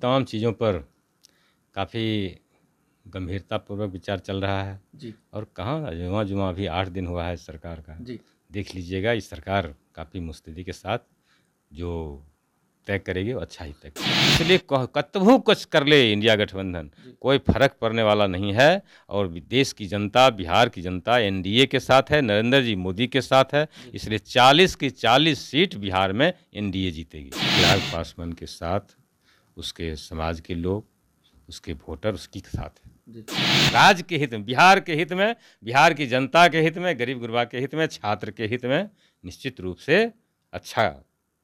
तमाम चीज़ों पर काफ़ी गंभीरतापूर्वक विचार चल रहा है जी और कहाँ जुमा जुमा अभी आठ दिन हुआ है सरकार का जी देख लीजिएगा इस सरकार काफ़ी मुस्तैदी के साथ जो तय करेगी वो अच्छा ही तय करेगी इसलिए कतभू कुछ कर ले इंडिया गठबंधन कोई फर्क पड़ने वाला नहीं है और देश की जनता बिहार की जनता एनडीए के साथ है नरेंद्र जी मोदी के साथ है इसलिए 40 की 40 सीट बिहार में एनडीए जीतेगी बिहार पासवान के साथ उसके समाज के लोग उसके वोटर उसकी साथ है राज्य के हित में बिहार के हित में बिहार की जनता के हित में गरीब गुरबा के हित में छात्र के हित में निश्चित रूप से अच्छा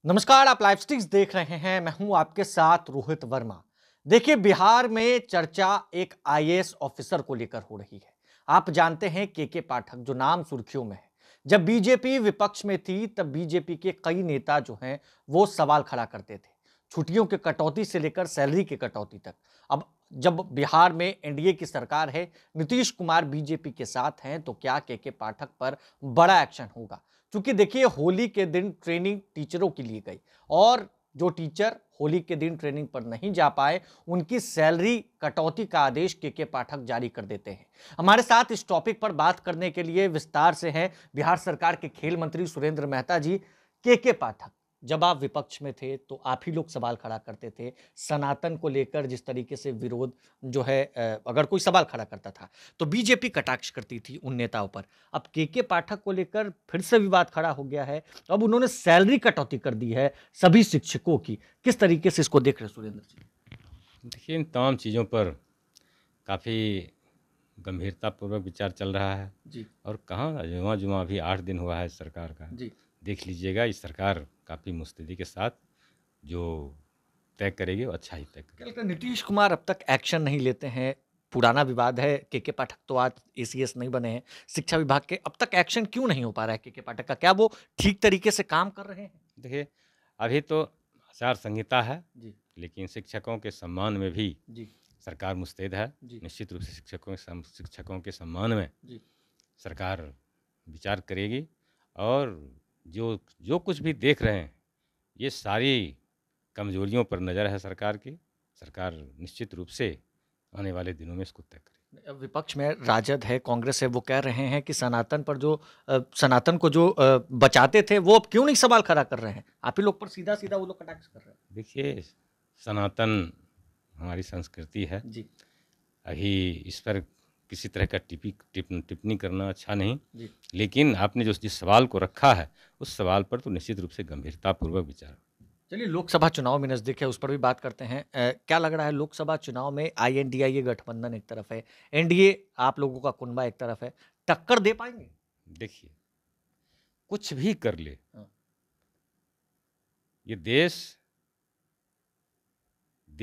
नमस्कार आप लाइव स्टिक्स देख रहे हैं मैं हूं आपके साथ रोहित वर्मा देखिए बिहार में चर्चा एक आईएएस ऑफिसर को लेकर हो रही है आप जानते हैं के के पाठक जो नाम सुर्खियों में है जब बीजेपी विपक्ष में थी तब बीजेपी के कई नेता जो हैं वो सवाल खड़ा करते थे छुट्टियों के कटौती से लेकर सैलरी के कटौती तक अब जब बिहार में एनडीए की सरकार है नीतीश कुमार बीजेपी के साथ हैं तो क्या के के पाठक पर बड़ा एक्शन होगा क्योंकि देखिए होली के दिन ट्रेनिंग टीचरों की लिए गई और जो टीचर होली के दिन ट्रेनिंग पर नहीं जा पाए उनकी सैलरी कटौती का आदेश के के पाठक जारी कर देते हैं हमारे साथ इस टॉपिक पर बात करने के लिए विस्तार से हैं बिहार सरकार के खेल मंत्री सुरेंद्र मेहता जी के के पाठक जब आप विपक्ष में थे तो आप ही लोग सवाल खड़ा करते थे सनातन को लेकर जिस तरीके से विरोध जो है अगर कोई सवाल खड़ा करता था तो बीजेपी कटाक्ष करती थी उन नेताओं पर अब के के पाठक को लेकर फिर से विवाद खड़ा हो गया है अब उन्होंने सैलरी कटौती कर दी है सभी शिक्षकों की किस तरीके से इसको देख रहे सुरेंद्र जी देखिए इन तमाम चीज़ों पर काफ़ी गंभीरतापूर्वक विचार चल रहा है जी और कहाँ जुमा जुमा अभी आठ दिन हुआ है सरकार का जी देख लीजिएगा ये सरकार काफ़ी मुस्तैदी के साथ जो तय करेगी वो अच्छा ही तय करेगी लेकिन नीतीश कुमार अब तक एक्शन नहीं लेते हैं पुराना विवाद है के के पाठक तो आज ए नहीं बने हैं शिक्षा विभाग के अब तक एक्शन क्यों नहीं हो पा रहा है के के पाठक का क्या वो ठीक तरीके से काम कर रहे हैं देखिए अभी तो आचार संहिता है जी लेकिन शिक्षकों के सम्मान में भी जी सरकार मुस्तैद है निश्चित रूप से शिक्षकों शिक्षकों के सम्मान में सरकार विचार करेगी और जो जो कुछ भी देख रहे हैं ये सारी कमजोरियों पर नज़र है सरकार की सरकार निश्चित रूप से आने वाले दिनों में इसको तय करे विपक्ष में राजद है कांग्रेस है वो कह रहे हैं कि सनातन पर जो सनातन को जो बचाते थे वो अब क्यों नहीं सवाल खड़ा कर रहे हैं आप ही लोग पर सीधा सीधा वो लोग कटाक्ष कर रहे हैं देखिए सनातन हमारी संस्कृति है जी अभी इस पर किसी तरह का टिपी टिप टिप्पणी करना अच्छा नहीं लेकिन आपने जो जिस सवाल को रखा है उस सवाल पर तो निश्चित रूप से गंभीरतापूर्वक विचार चलिए लोकसभा चुनाव में नज़दीक है उस पर भी बात करते हैं ए, क्या लग रहा है लोकसभा चुनाव में आई एन डी आई गठबंधन एक तरफ है एनडीए आप लोगों का कुनबा एक तरफ है टक्कर दे पाएंगे देखिए कुछ भी कर ले हाँ। ये देश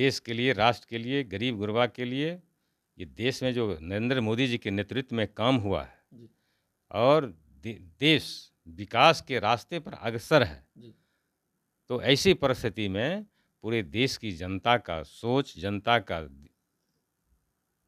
देश के लिए राष्ट्र के लिए गरीब गुरबा के लिए ये देश में जो नरेंद्र मोदी जी के नेतृत्व में काम हुआ है और दे, देश विकास के रास्ते पर अग्रसर है तो ऐसी परिस्थिति में पूरे देश की जनता का सोच जनता का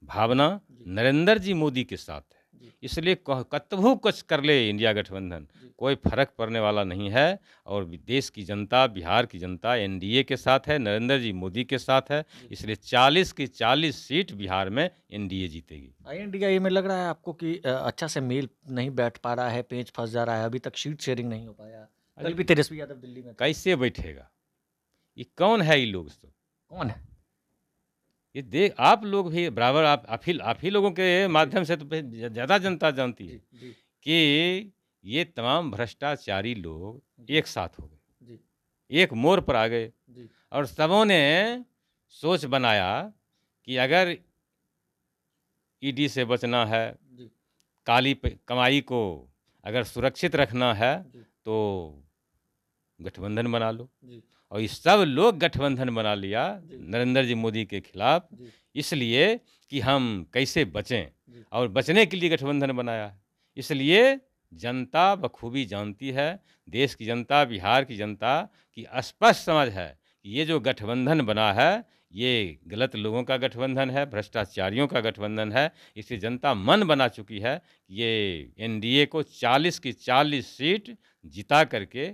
भावना नरेंद्र जी मोदी के साथ है इसलिए कतभू कुछ कर ले इंडिया गठबंधन कोई फर्क पड़ने वाला नहीं है और देश की जनता बिहार की जनता एनडीए के साथ है नरेंद्र जी मोदी के साथ है इसलिए 40 की 40 सीट बिहार में एनडीए जीतेगी आईएनडीए में लग रहा है आपको कि अच्छा से मेल नहीं बैठ पा रहा है पेंच फंस जा रहा है अभी तक सीट शेयरिंग नहीं हो पाया तेजस्वी यादव दिल्ली में कैसे बैठेगा ये कौन है ये लोग कौन है ये देख आप लोग भी बराबर आप आप ही आप ही लोगों के माध्यम से तो ज़्यादा जनता जानती है कि ये तमाम भ्रष्टाचारी लोग एक साथ हो गए एक मोर पर आ गए और सबों ने सोच बनाया कि अगर ईडी से बचना है काली कमाई को अगर सुरक्षित रखना है तो गठबंधन बना लो और ये सब लोग गठबंधन बना लिया नरेंद्र जी मोदी के खिलाफ इसलिए कि हम कैसे बचें और बचने के लिए गठबंधन बनाया इसलिए जनता बखूबी जानती है देश की जनता बिहार की जनता की स्पष्ट समझ है कि ये जो गठबंधन बना है ये गलत लोगों का गठबंधन है भ्रष्टाचारियों का गठबंधन है इसे जनता मन बना चुकी है ये एनडीए को 40 की 40 सीट जिता करके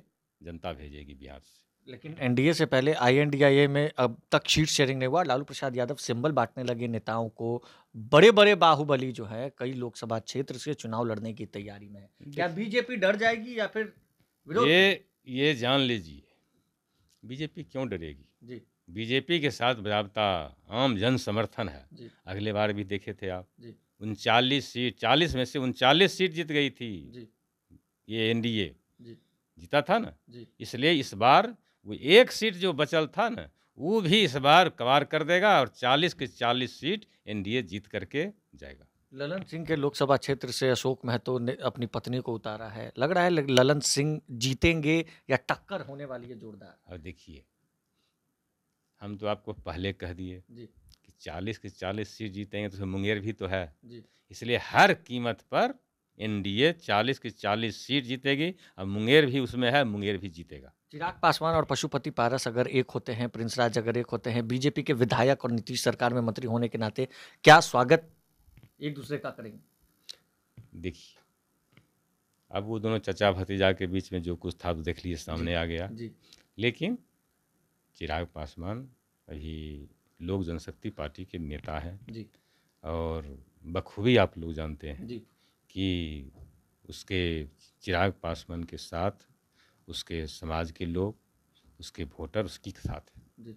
जनता भेजेगी बिहार से लेकिन एनडीए से पहले आईएनडीआईए में अब तक शीट शेयरिंग नहीं हुआ लालू प्रसाद यादव सिंबल बांटने लगे नेताओं को बड़े बड़े बाहुबली जो है कई लोकसभा क्षेत्र से चुनाव लड़ने की तैयारी में है क्या बीजेपी डर जाएगी या फिर ये ये जान लीजिए बीजेपी क्यों डरेगी जी बीजेपी के साथ बाबता आम जन समर्थन है अगले बार भी देखे थे आप उनचालीस सीट चालीस में से उनचालीस सीट जीत गई थी ये एनडीए जीता था ना इसलिए इस बार वो एक सीट जो बचल था ना वो भी इस बार कवार कर देगा और 40 के 40 सीट एनडीए जीत करके जाएगा ललन सिंह के लोकसभा क्षेत्र से अशोक महतो ने अपनी पत्नी को उतारा है लग रहा है ललन सिंह जीतेंगे या टक्कर होने वाली है जोरदार और देखिए हम तो आपको पहले कह दिए कि चालीस के चालीस सीट जीतेंगे तो मुंगेर भी तो है इसलिए हर कीमत पर एनडीए चालीस के चालीस सीट जीतेगी और मुंगेर भी उसमें है मुंगेर भी जीतेगा चिराग पासवान और पशुपति पारस अगर एक होते हैं प्रिंस राज अगर एक होते हैं बीजेपी के विधायक और नीतीश सरकार में मंत्री होने के नाते क्या स्वागत एक दूसरे का करेंगे देखिए अब वो दोनों चचा भतीजा के बीच में जो कुछ था तो देख लिए सामने आ गया जी लेकिन चिराग पासवान अभी लोक जनशक्ति पार्टी के नेता हैं जी और बखूबी आप लोग जानते हैं जी कि उसके चिराग पासवान के साथ उसके समाज के लोग उसके वोटर उसकी साथ हैं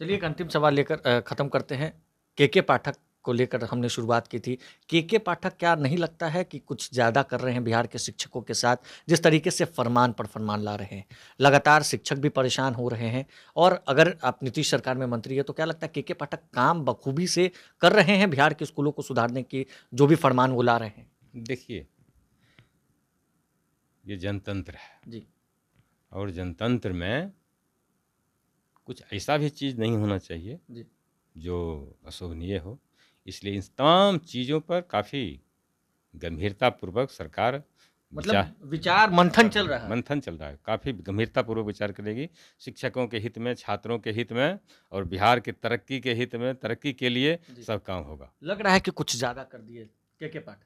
चलिए एक अंतिम सवाल लेकर ख़त्म करते हैं के के पाठक को लेकर हमने शुरुआत की थी के के पाठक क्या नहीं लगता है कि कुछ ज़्यादा कर रहे हैं बिहार के शिक्षकों के साथ जिस तरीके से फरमान पर फरमान ला रहे हैं लगातार शिक्षक भी परेशान हो रहे हैं और अगर आप नीतीश सरकार में मंत्री है तो क्या लगता है के के पाठक काम बखूबी से कर रहे हैं बिहार के स्कूलों को सुधारने की जो भी फरमान वो ला रहे हैं देखिए ये जनतंत्र है जी और जनतंत्र में कुछ ऐसा भी चीज़ नहीं होना चाहिए जो अशोभनीय हो इसलिए इन तमाम चीज़ों पर काफ़ी गंभीरतापूर्वक सरकार मतलब विचार मंथन चल रहा है मंथन चल रहा है काफ़ी गंभीरतापूर्वक विचार करेगी शिक्षकों के हित में छात्रों के हित में और बिहार के तरक्की के हित में तरक्की के लिए सब काम होगा लग रहा है कि कुछ ज़्यादा कर दिए के के पाठ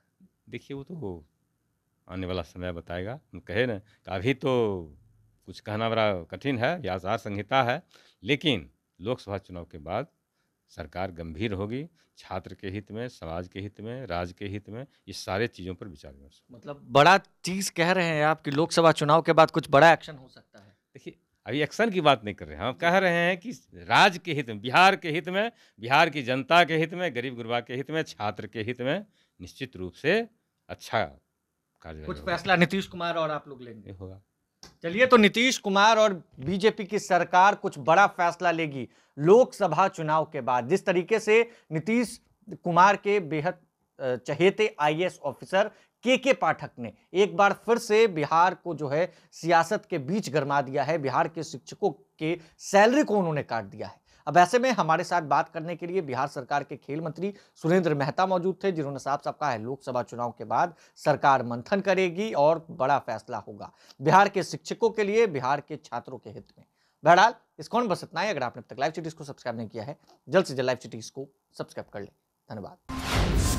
देखिए वो तो आने वाला समय बताएगा हम कहे ना अभी तो कुछ कहना बड़ा कठिन है या आचार संहिता है लेकिन लोकसभा चुनाव के बाद सरकार गंभीर होगी छात्र के हित में समाज के हित में राज्य के हित में ये सारे चीज़ों पर विचार विमर्श मतलब बड़ा चीज़ कह रहे हैं आप कि लोकसभा चुनाव के बाद कुछ बड़ा एक्शन हो सकता है देखिए अभी एक्शन की बात नहीं कर रहे हैं हम कह रहे हैं कि राज्य के हित में बिहार के हित में बिहार की जनता के हित में गरीब गुरबा के हित में छात्र के हित में निश्चित रूप से अच्छा कार्य कुछ फैसला नीतीश कुमार और आप लोग लेंगे होगा चलिए तो नीतीश कुमार और बीजेपी की सरकार कुछ बड़ा फैसला लेगी लोकसभा चुनाव के बाद जिस तरीके से नीतीश कुमार के बेहद चहेते आईएएस ऑफिसर के के पाठक ने एक बार फिर से बिहार को जो है सियासत के बीच गरमा दिया है बिहार के शिक्षकों के सैलरी को उन्होंने काट दिया है अब ऐसे में हमारे साथ बात करने के लिए बिहार सरकार के खेल मंत्री सुरेंद्र मेहता मौजूद थे जिन्होंने साफ साफ कहा है लोकसभा चुनाव के बाद सरकार मंथन करेगी और बड़ा फैसला होगा बिहार के शिक्षकों के लिए बिहार के छात्रों के हित में बहरहाल इस कौन बस इतना ही अगर आपने अब तक लाइव चिटीज को सब्सक्राइब नहीं किया है जल्द से जल्द लाइव चिटीज को सब्सक्राइब कर लें धन्यवाद